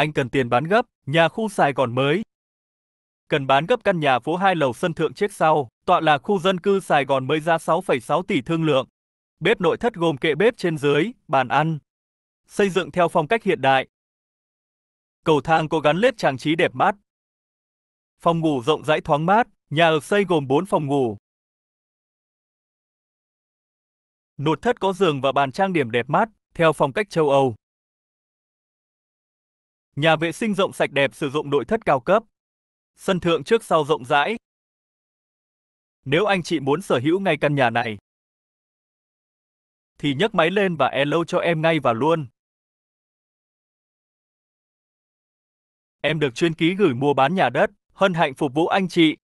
Anh cần tiền bán gấp, nhà khu Sài Gòn mới. Cần bán gấp căn nhà phố 2 lầu sân thượng chiếc sau, tọa là khu dân cư Sài Gòn mới ra 6,6 tỷ thương lượng. Bếp nội thất gồm kệ bếp trên dưới, bàn ăn. Xây dựng theo phong cách hiện đại. Cầu thang có gắn lết trang trí đẹp mắt. Phòng ngủ rộng rãi thoáng mát, nhà ở xây gồm 4 phòng ngủ. Nội thất có giường và bàn trang điểm đẹp mắt, theo phong cách châu Âu. Nhà vệ sinh rộng sạch đẹp sử dụng nội thất cao cấp. Sân thượng trước sau rộng rãi. Nếu anh chị muốn sở hữu ngay căn nhà này, thì nhấc máy lên và hello cho em ngay và luôn. Em được chuyên ký gửi mua bán nhà đất, hân hạnh phục vụ anh chị.